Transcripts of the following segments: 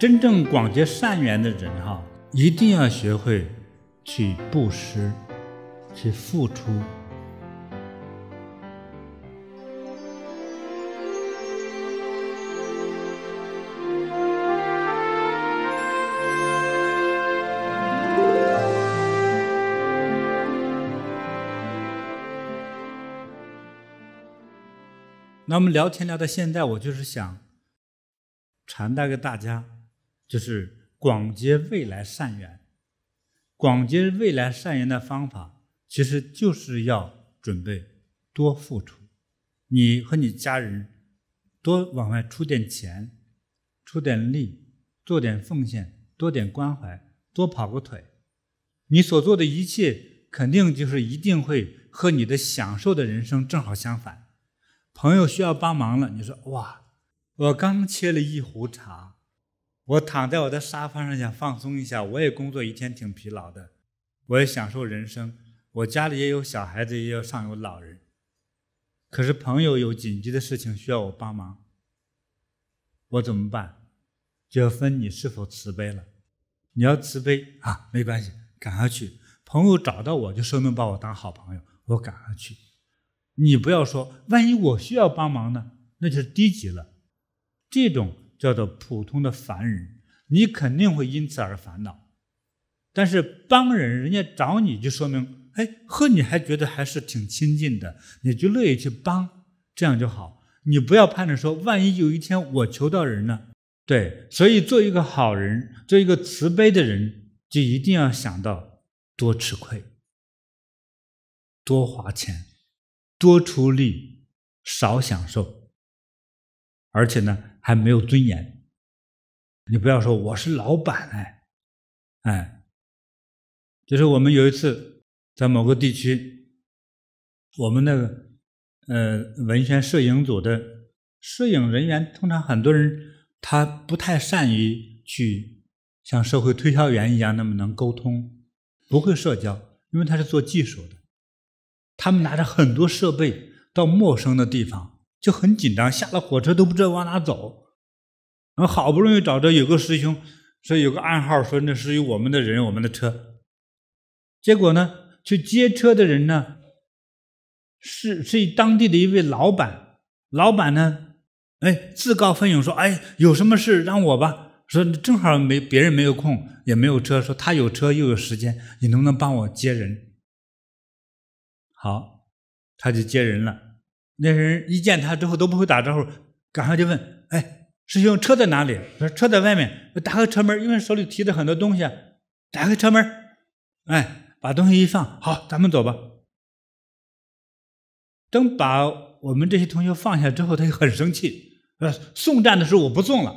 真正广结善缘的人，哈，一定要学会去布施，去付出。那么聊天聊到现在，我就是想传达给大家。就是广结未来善缘，广结未来善缘的方法，其实就是要准备多付出，你和你家人多往外出点钱，出点力，做点奉献，多点关怀，多跑个腿。你所做的一切，肯定就是一定会和你的享受的人生正好相反。朋友需要帮忙了，你说哇，我刚沏了一壶茶。我躺在我的沙发上想放松一下，我也工作一天挺疲劳的，我也享受人生。我家里也有小孩子，也有上有老人。可是朋友有紧急的事情需要我帮忙，我怎么办？就要分你是否慈悲了。你要慈悲啊，没关系，赶上去。朋友找到我就说明把我当好朋友，我赶上去。你不要说，万一我需要帮忙呢？那就是低级了，这种。叫做普通的凡人，你肯定会因此而烦恼。但是帮人，人家找你就说明，哎，和你还觉得还是挺亲近的，你就乐意去帮，这样就好。你不要盼着说，万一有一天我求到人呢？对，所以做一个好人，做一个慈悲的人，就一定要想到多吃亏、多花钱、多出力、少享受，而且呢。还没有尊严，你不要说我是老板哎，哎，就是我们有一次在某个地区，我们那个呃文宣摄影组的摄影人员，通常很多人他不太善于去像社会推销员一样那么能沟通，不会社交，因为他是做技术的，他们拿着很多设备到陌生的地方。就很紧张，下了火车都不知道往哪走，然后好不容易找着有个师兄，说有个暗号，说那是有我们的人，我们的车。结果呢，去接车的人呢，是是一当地的一位老板，老板呢，哎，自告奋勇说，哎，有什么事让我吧，说正好没别人没有空，也没有车，说他有车又有时间，你能不能帮我接人？好，他就接人了。那人一见他之后都不会打招呼，赶上就问：“哎，师兄，车在哪里？”他说：“车在外面。”打开车门，因为手里提着很多东西，打开车门，哎，把东西一放，好，咱们走吧。等把我们这些同学放下之后，他就很生气，呃，送站的时候我不送了，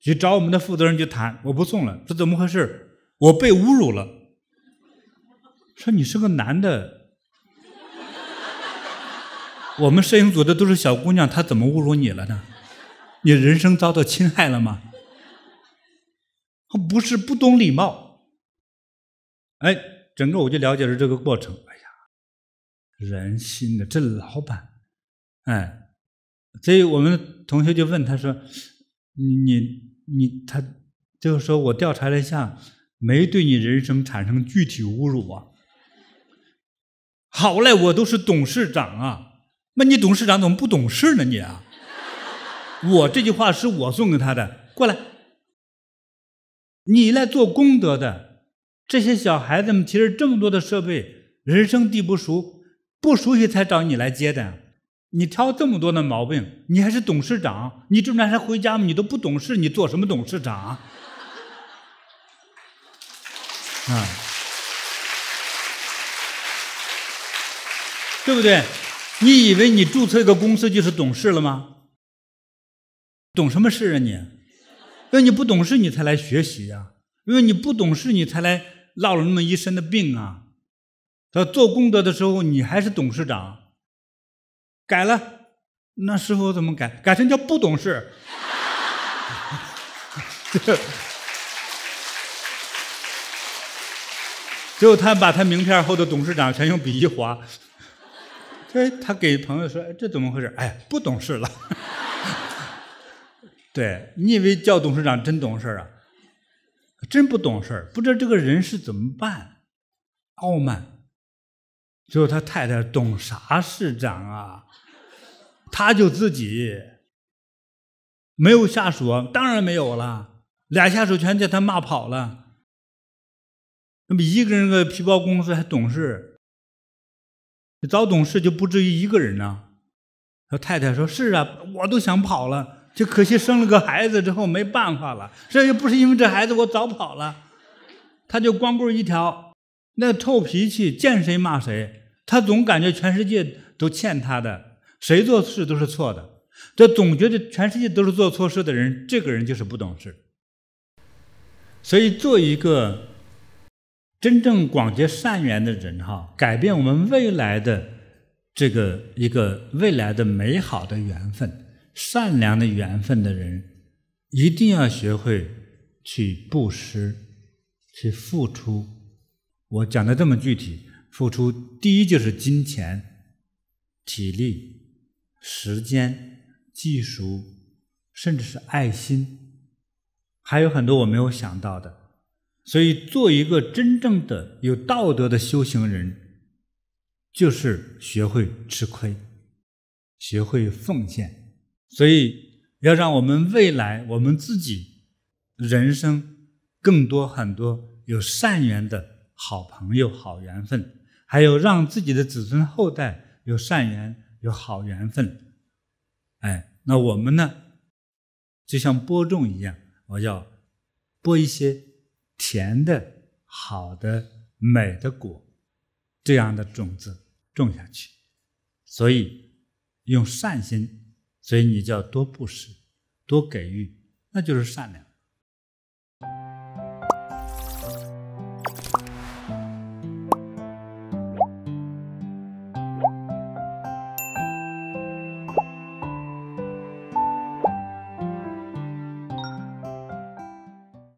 去找我们的负责人去谈，我不送了，说怎么回事？我被侮辱了。说你是个男的。我们摄影组的都是小姑娘，她怎么侮辱你了呢？你人生遭到侵害了吗？不是不懂礼貌。哎，整个我就了解了这个过程。哎呀，人心呐，这老板，哎，所以我们同学就问他说：“你你他就是说我调查了一下，没对你人生产生具体侮辱啊。”好嘞，我都是董事长啊。那你董事长怎么不懂事呢？你啊！我这句话是我送给他的。过来，你来做功德的。这些小孩子们，其实这么多的设备，人生地不熟，不熟悉才找你来接的。你挑这么多的毛病，你还是董事长？你这那天回家你都不懂事，你做什么董事长？啊，对不对？你以为你注册一个公司就是懂事了吗？懂什么事啊你？因为你不懂事，你才来学习呀。因为你不懂事，你才来落了那么一身的病啊。他做功德的时候，你还是董事长。改了，那师傅怎么改？改成叫不懂事。最 后他把他名片后的董事长全用笔一划。哎，他给朋友说：“哎，这怎么回事？哎，不懂事了。”对，你以为叫董事长真懂事啊？真不懂事不知道这个人是怎么办，傲慢。最后他太太懂啥市长啊？他就自己没有下属，当然没有了，俩下属全叫他骂跑了。那么一个人个皮包公司还懂事？早懂事就不至于一个人呐。老太太说：“是啊，我都想跑了，就可惜生了个孩子之后没办法了。这又不是因为这孩子，我早跑了，他就光棍一条，那臭脾气，见谁骂谁。他总感觉全世界都欠他的，谁做事都是错的。这总觉得全世界都是做错事的人，这个人就是不懂事。所以做一个。”真正广结善缘的人，哈，改变我们未来的这个一个未来的美好的缘分、善良的缘分的人，一定要学会去布施、去付出。我讲的这么具体，付出第一就是金钱、体力、时间、技术，甚至是爱心，还有很多我没有想到的。所以，做一个真正的有道德的修行人，就是学会吃亏，学会奉献。所以，要让我们未来我们自己人生更多很多有善缘的好朋友、好缘分，还有让自己的子孙后代有善缘、有好缘分。哎，那我们呢，就像播种一样，我要播一些。甜的、好的、美的果，这样的种子种下去，所以用善心，所以你就要多布施，多给予，那就是善良。